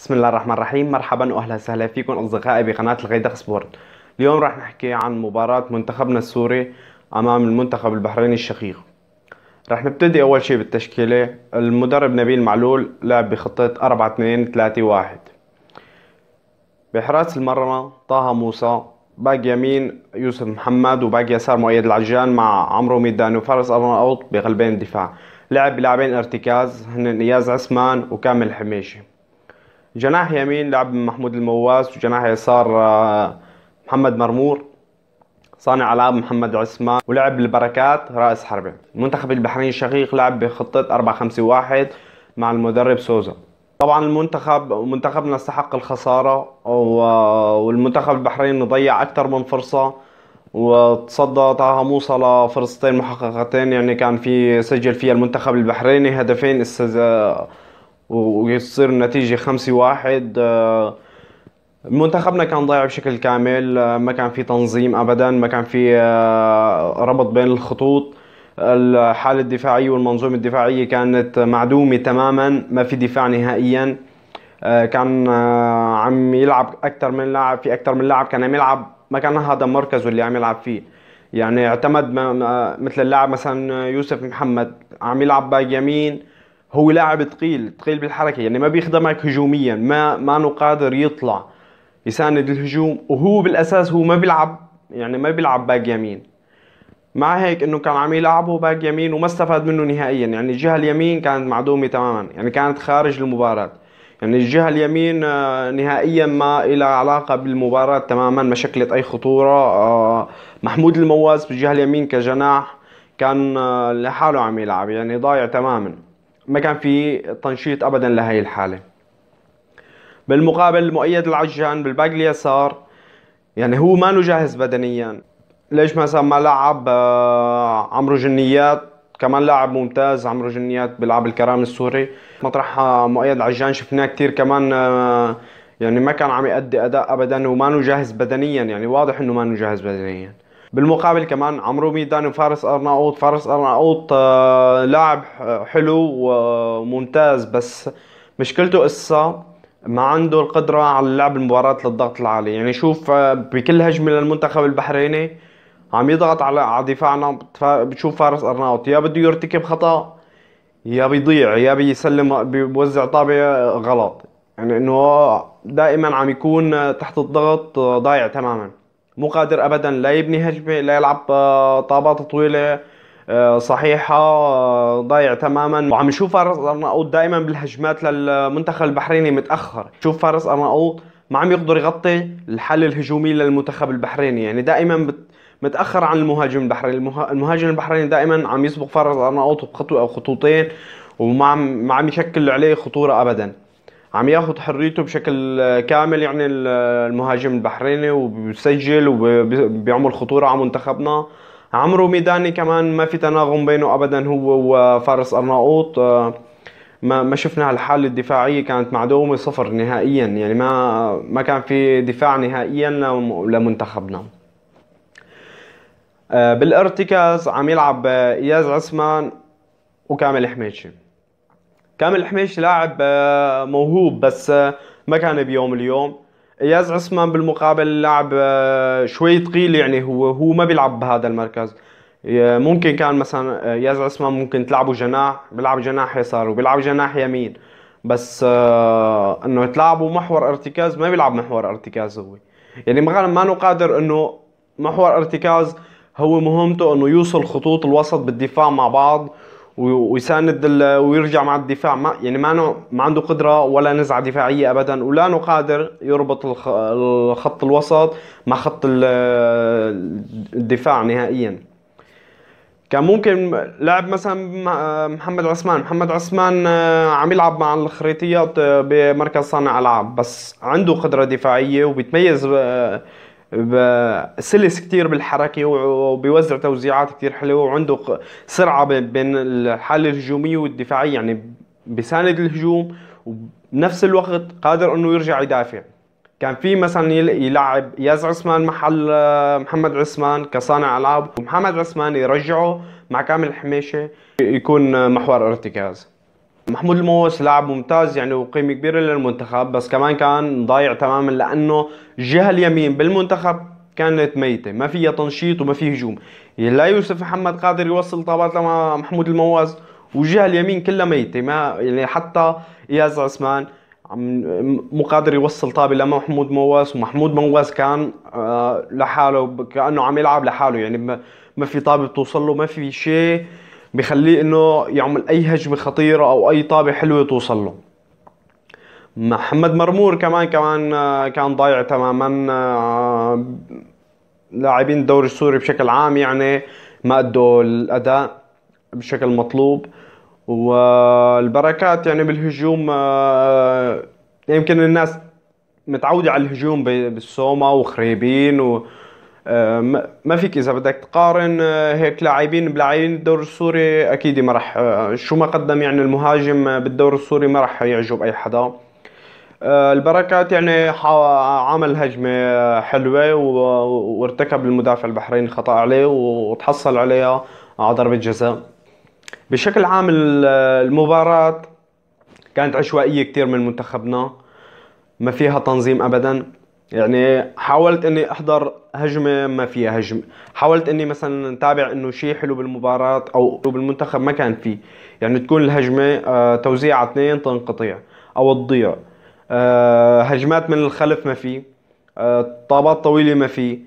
بسم الله الرحمن الرحيم مرحبا واهلا وسهلا فيكم اصدقائي بقناه الغيدق سبورت اليوم راح نحكي عن مباراه منتخبنا السوري امام المنتخب البحريني الشقيق راح نبتدي اول شيء بالتشكيله المدرب نبيل معلول لعب بخطه 4 2 3 1 بحراس المرمى طه موسى باك يمين يوسف محمد وباك يسار مؤيد العجان مع عمرو ميدان وفارس اوط بقلبين الدفاع لعب بلاعبين ارتكاز هن اياز عثمان وكامل حميشي جناح يمين لعب محمود المواس وجناح يسار آه، محمد مرمور صانع العاب محمد عثمان ولعب البركات رأس حربة المنتخب البحريني الشقيق لعب بخطة 4 5 1 مع المدرب سوزا طبعا المنتخب منتخبنا استحق الخسارة والمنتخب البحريني ضيع أكثر من فرصة وتصدى طه موسى لفرصتين محققتين يعني كان في سجل فيها المنتخب البحريني هدفين استز... ويصير النتيجه 5 1 آه، منتخبنا كان ضايع بشكل كامل آه، ما كان في تنظيم ابدا ما كان في آه، ربط بين الخطوط الحالة الدفاعية والمنظومة الدفاعية كانت معدومة تماما ما في دفاع نهائيا كان عم يلعب أكثر من لاعب في أكثر من لاعب كان عم يلعب ما كان هذا مركزه اللي عم يلعب فيه يعني اعتمد مثل اللاعب مثلا يوسف محمد عم يلعب باك يمين هو لاعب ثقيل ثقيل بالحركه يعني ما بيخدمك هجوميا ما ما قادر يطلع يساند الهجوم وهو بالاساس هو ما بيلعب يعني ما بيلعب باك يمين مع هيك انه كان عم يلعبه باك يمين وما استفاد منه نهائيا يعني الجهه اليمين كانت معدومه تماما يعني كانت خارج المباراه يعني الجهه اليمين آه، نهائيا ما إلى علاقه بالمباراه تماما ما شكلت اي خطوره آه، محمود المواز بالجهه اليمين كجناح كان آه، لحاله عم يلعب يعني ضايع تماما ما كان في تنشيط ابدا لهي الحاله بالمقابل مؤيد العجان بالباك اليسار يعني هو ما جاهز بدنيا ليش مثلا ما لعب آه، عمرو جنيات كمان لاعب ممتاز عمرو جنيات بيلعب الكرام السوري مطرح آه، مؤيد العجان شفناه كثير كمان آه، يعني ما كان عم يأدي اداء ابدا وما جاهز بدنيا يعني واضح انه ما جاهز بدنيا بالمقابل كمان عمرو ميدان وفارس ارناؤوط فارس ارناؤوط آه، لاعب آه، حلو وممتاز بس مشكلته قصة ما عنده القدرة على لعب المباراة للضغط العالي يعني شوف آه، بكل هجمة للمنتخب البحريني عم يضغط على على دفاعنا بتشوف فارس ارناؤوط يا بده يرتكب خطأ يا بيضيع يا بيسلم بيوزع طابة غلط يعني انه دائما عم يكون تحت الضغط ضايع تماما مو قادر ابدا لا يبني هجمه لا يلعب آه، طابات طويله آه، صحيحة آه، ضايع تماما وعم نشوف فارس أرناؤوط دائما بالهجمات للمنتخب البحريني متأخر شوف فارس أرناؤوط ما عم يقدر يغطي الحل الهجومي للمنتخب البحريني يعني دائما متأخر عن المهاجم البحريني المهاجم البحريني دائما عم يسبق فارس أرناؤوط بخطوة أو خطوتين وما عم ما عم يشكل عليه خطورة أبدا عم ياخذ حريته بشكل كامل يعني المهاجم البحريني وبيسجل وبيعمل خطوره على منتخبنا عمرو ميداني كمان ما في تناغم بينه ابدا هو وفارس ارناؤوط آه، ما ما شفنا هالحاله الدفاعيه كانت معدومه صفر نهائيا يعني ما ما كان في دفاع نهائيا لمنتخبنا آه، بالارتكاز عم يلعب آه، اياز عثمان وكامل حميدشي كامل الحميش لاعب آه، موهوب بس آه، ما كان بيوم اليوم اياز عثمان بالمقابل لاعب آه، شوي ثقيل يعني هو هو ما بيلعب بهذا المركز ممكن كان مثلا اياز عثمان ممكن تلعبه جناح بيلعب جناح يسار وبيلعب جناح يمين بس انه تلعبه محور ارتكاز ما بيلعب محور ارتكاز هو يعني ما ما قادر انه محور ارتكاز هو مهمته انه يوصل خطوط الوسط بالدفاع مع بعض ويساند ويرجع مع الدفاع ما يعني ما ما عنده قدره ولا نزعه دفاعيه ابدا انه قادر يربط الخط الوسط مع خط الدفاع نهائيا كان ممكن لعب مثلا محمد عثمان محمد عثمان آه، عم يلعب مع الخريطيات آه، بمركز صانع العاب بس عنده قدره دفاعيه وبيتميز آه، سلس كتير بالحركه وبيوزع توزيعات كتير حلوه وعنده سرعه بين الحاله الهجوميه والدفاعيه يعني بساند الهجوم وبنفس الوقت قادر انه يرجع يدافع كان في مثلا يلعب ياز عثمان محل محمد عثمان كصانع العاب ومحمد عثمان يرجعه مع كامل الحميشه يكون محور ارتكاز محمود الموس لاعب ممتاز يعني وقيمه كبيره للمنتخب بس كمان كان ضايع تماما لانه الجهه اليمين بالمنتخب كانت ميتة ما فيها تنشيط وما فيه هجوم لا يوسف محمد قادر يوصل طابات لما محمود المواز والجهة اليمين كلها ميتة ما يعني حتى إياز عثمان مو قادر يوصل طابة لمحمود مواس ومحمود مواس كان آه، لحاله كأنه عم يلعب لحاله يعني ما في طابة بتوصل له ما في شيء بخليه انه يعمل اي هجمه خطيره او اي طابه حلوه توصل له محمد مرمور كمان كمان كان ضايع تماما آه، لاعبين الدوري السوري بشكل عام يعني ما ادوا الاداء بشكل مطلوب والبركات يعني بالهجوم آه، يمكن الناس متعودة على الهجوم بالسوما وخريبين و آه، ما فيك اذا بدك تقارن آه، هيك لاعبين بلاعبين الدوري السوري اكيد ما راح آه، شو ما قدم يعني المهاجم بالدوري السوري ما راح يعجب اي حدا البركات يعني عمل هجمة حلوة وارتكب المدافع البحريني خطأ عليه وتحصل عليها على ضربة جزاء بشكل عام المباراة كانت عشوائية كتير من منتخبنا ما فيها تنظيم أبداً يعني حاولت اني احضر هجمه ما فيها هجم حاولت اني مثلا اتابع انه شيء حلو بالمباراه او بالمنتخب ما كان فيه يعني تكون الهجمه آه، على اثنين تنقطيع او تضيع آه، هجمات من الخلف ما في آه، طابات طويله ما في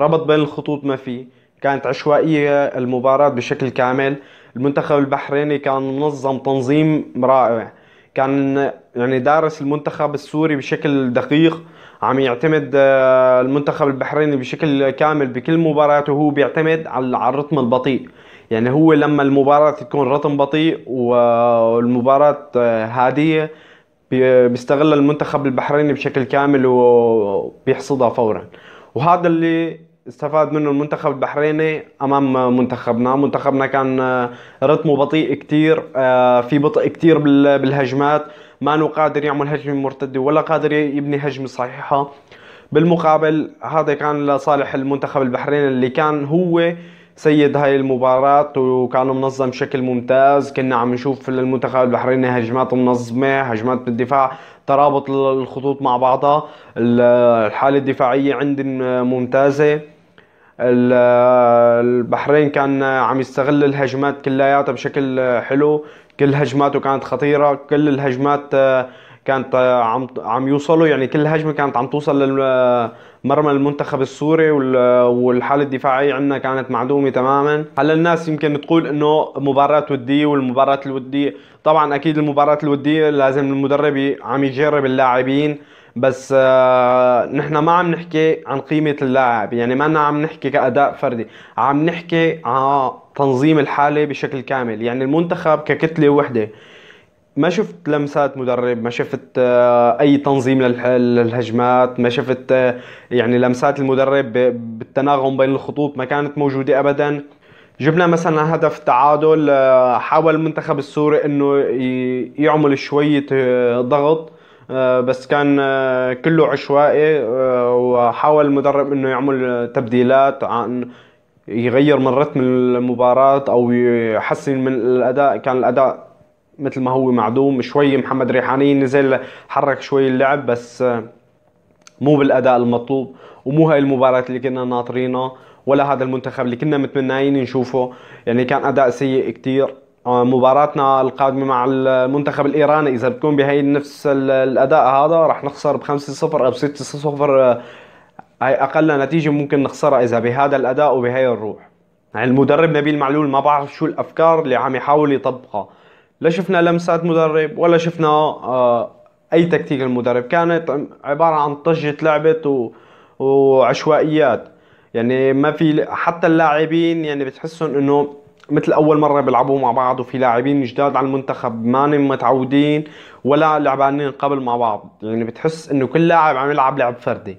ربط بين الخطوط ما في كانت عشوائيه المباراه بشكل كامل المنتخب البحريني كان منظم تنظيم رائع كان يعني دارس المنتخب السوري بشكل دقيق عم يعتمد آه، المنتخب البحريني بشكل كامل بكل مبارياته وهو بيعتمد على الرتم البطيء يعني هو لما المباراة تكون رتم بطيء والمباراة آه، هادية بيستغل المنتخب البحريني بشكل كامل وبيحصدها فورا وهذا اللي استفاد منه المنتخب البحريني امام منتخبنا منتخبنا كان آه، رتمه بطيء كتير آه، في بطء كتير بالهجمات ما انه قادر يعمل هجمه مرتده ولا قادر يبني هجمه صحيحه بالمقابل هذا كان لصالح المنتخب البحريني اللي كان هو سيد هاي المباراة وكان منظم بشكل ممتاز كنا عم نشوف المنتخب البحريني هجمات منظمة هجمات بالدفاع ترابط الخطوط مع بعضها الحالة الدفاعية عندهم ممتازة البحرين كان عم يستغل الهجمات كلياتها بشكل حلو كل هجماته كانت خطيره كل الهجمات آه، كانت آه، عم عم يوصلوا يعني كل هجمه كانت عم توصل لمرمى آه، المنتخب السوري والحاله الدفاعيه عندنا كانت معدومه تماما هلا الناس يمكن تقول انه مباراه وديه والمباراه الوديه طبعا اكيد المباراه الوديه لازم المدرب عم يجرب اللاعبين بس آه، نحن ما عم نحكي عن قيمة اللاعب يعني ما عم نحكي كأداء فردي عم نحكي عن تنظيم الحالة بشكل كامل يعني المنتخب ككتلة وحدة ما شفت لمسات مدرب ما شفت آه، اي تنظيم للهجمات ما شفت آه، يعني لمسات المدرب بالتناغم بين الخطوط ما كانت موجوده ابدا جبنا مثلا هدف تعادل حاول المنتخب السوري انه يعمل شويه ضغط آه، بس كان آه، كله عشوائي آه، وحاول المدرب انه يعمل تبديلات عن يغير من رتم المباراة او يحسن من الاداء كان الاداء مثل ما هو معدوم شوي محمد ريحاني نزل حرك شوي اللعب بس مو بالاداء المطلوب ومو هاي المباراة اللي كنا ناطرينها ولا هذا المنتخب اللي كنا متمنين نشوفه يعني كان اداء سيء كتير مباراتنا القادمه مع المنتخب الايراني اذا بتكون بهي نفس الاداء هذا راح نخسر ب 5-0 او ب 6-0 هاي اقل نتيجه ممكن نخسرها اذا بهذا الاداء وبهي الروح يعني المدرب نبيل معلول ما بعرف شو الافكار اللي عم يحاول يطبقها لا شفنا لمسات مدرب ولا شفنا آه، اي تكتيك المدرب كانت عباره عن طجه لعبه وعشوائيات يعني ما في حتى اللاعبين يعني بتحسهم انه مثل اول مره بيلعبوا مع بعض وفي لاعبين جداد على المنتخب ما متعودين ولا لعبانين قبل مع بعض يعني بتحس انه كل لاعب عم يلعب لعب فردي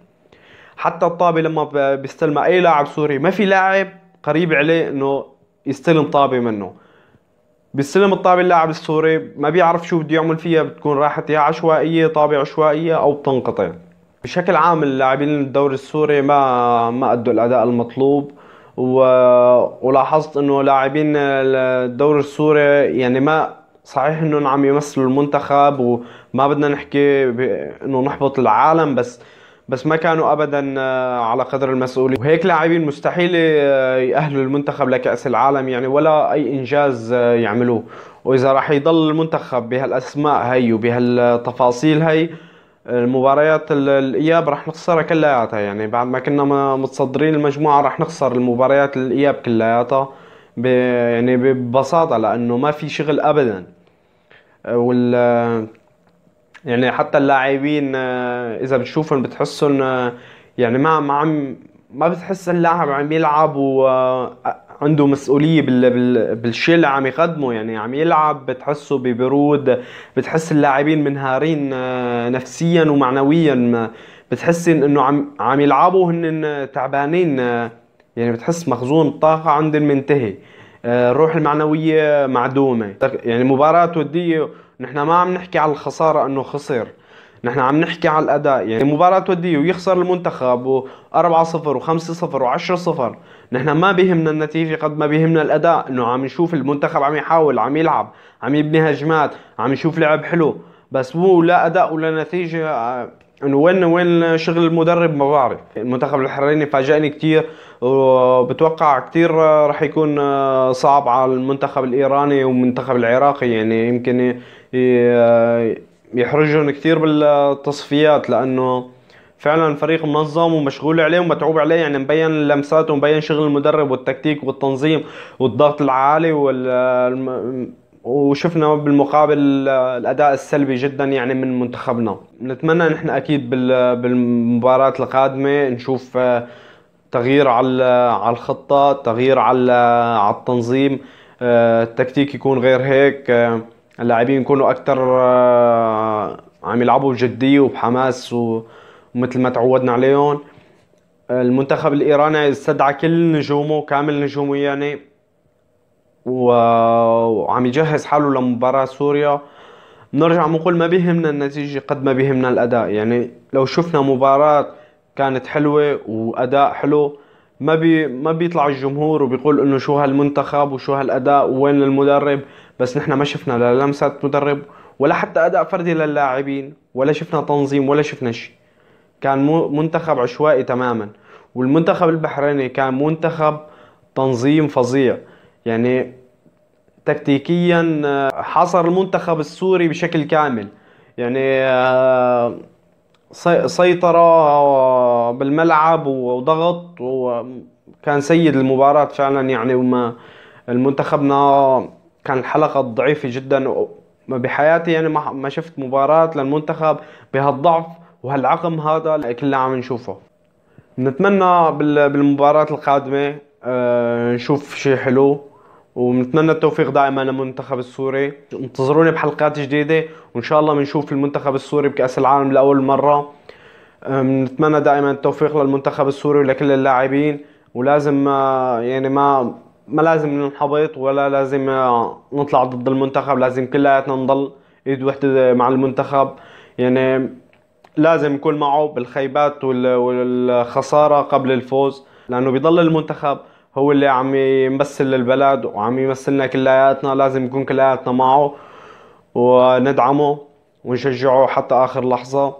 حتى الطابه لما بيستلمها اي لاعب سوري ما في لاعب قريب عليه انه يستلم طابه منه بيستلم الطابة اللاعب السوري ما بيعرف شو بده يعمل فيها بتكون راحت يا عشوائية طابة عشوائية أو بتنقطع بشكل عام اللاعبين الدوري السوري ما ما أدوا الأداء المطلوب ولاحظت انه لاعبين الدوري السوري يعني ما صحيح انهم عم يمثلوا المنتخب وما بدنا نحكي انه نحبط العالم بس بس ما كانوا ابدا آه، على قدر المسؤوليه وهيك لاعبين مستحيل آه، يأهلوا المنتخب لكأس العالم يعني ولا اي انجاز آه، يعملوه واذا راح يضل المنتخب بهالاسماء هي وبهالتفاصيل هي المباريات الاياب راح نخسرها كلياتها يعني بعد ما كنا متصدرين المجموعه راح نخسر المباريات الاياب كلياتها يعني ببساطه لانه ما في شغل ابدا وال يعني حتى اللاعبين آه، اذا بتشوفهم بتحسهم آه، يعني ما ما عم ما بتحس اللاعب عم يلعب و آه، عنده مسؤوليه بالشيء اللي عم يقدمه يعني عم يلعب بتحسه ببرود بتحس اللاعبين منهارين آه، نفسيا ومعنويا بتحس انه عم عم يلعبوا هن آه، تعبانين آه، يعني بتحس مخزون الطاقه عندهم منتهي الروح المعنويه معدومه يعني مباراه وديه نحن ما عم نحكي على الخساره انه خسر نحن عم نحكي على الاداء يعني مباراه وديه ويخسر المنتخب و4 0 و5 0 و10 0 نحن ما بيهمنا النتيجه قد ما بيهمنا الاداء انه عم نشوف المنتخب عم يحاول عم يلعب عم يبني هجمات عم يشوف لعب حلو بس مو لا اداء ولا نتيجه انه وين وين شغل المدرب ما بعرف المنتخب البحريني فاجئني كثير وبتوقع كثير راح يكون صعب على المنتخب الايراني والمنتخب العراقي يعني يمكن يحرجهم كثير بالتصفيات لانه فعلا فريق منظم ومشغول عليه ومتعوب عليه يعني مبين اللمسات ومبين شغل المدرب والتكتيك والتنظيم والضغط العالي وال وشفنا بالمقابل الاداء السلبي جدا يعني من منتخبنا نتمنى نحن اكيد بالمباراه القادمه نشوف تغيير على على الخطه تغيير على على التنظيم آه، التكتيك يكون غير هيك آه، اللاعبين يكونوا اكثر آه، عم يلعبوا بجديه وبحماس ومثل ما تعودنا عليهم المنتخب الايراني استدعى كل نجومه كامل نجومه يعني وعم يجهز حاله لمباراه سوريا بنرجع بنقول ما بيهمنا النتيجه قد ما بيهمنا الاداء يعني لو شفنا مباراه كانت حلوه واداء حلو ما بي ما بيطلع الجمهور وبيقول انه شو هالمنتخب وشو هالاداء وين المدرب بس نحن ما شفنا لا لمسات مدرب ولا حتى اداء فردي للاعبين ولا شفنا تنظيم ولا شفنا شيء كان منتخب عشوائي تماما والمنتخب البحريني كان منتخب تنظيم فظيع يعني تكتيكيا آه، حصر المنتخب السوري بشكل كامل يعني آه، سيطرة آه، بالملعب وضغط وكان سيد المباراة فعلا يعني وما المنتخبنا كان الحلقة ضعيفة جدا بحياتي يعني ما ما شفت مباراة للمنتخب بهالضعف وهالعقم هذا كلنا عم نشوفه نتمنى بالمباراة القادمة آه، نشوف شيء حلو ونتمنى التوفيق دائما للمنتخب السوري انتظروني بحلقات جديدة وان شاء الله بنشوف المنتخب السوري بكأس العالم لأول مرة نتمنى دائما التوفيق للمنتخب السوري ولكل اللاعبين ولازم آه، يعني ما ما لازم ننحبط ولا لازم نطلع ضد المنتخب لازم كلياتنا نضل ايد وحده مع المنتخب يعني لازم نكون معه بالخيبات والخساره قبل الفوز لانه بيضل المنتخب هو اللي عم يمثل البلد وعم يمثلنا كلياتنا لازم نكون كلياتنا معه وندعمه ونشجعه حتى اخر لحظه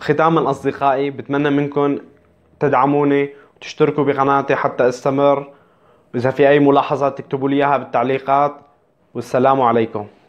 ختاما اصدقائي بتمنى منكم تدعموني وتشتركوا بقناتي حتى استمر وإذا في أي ملاحظة تكتبوا لي إياها بالتعليقات والسلام عليكم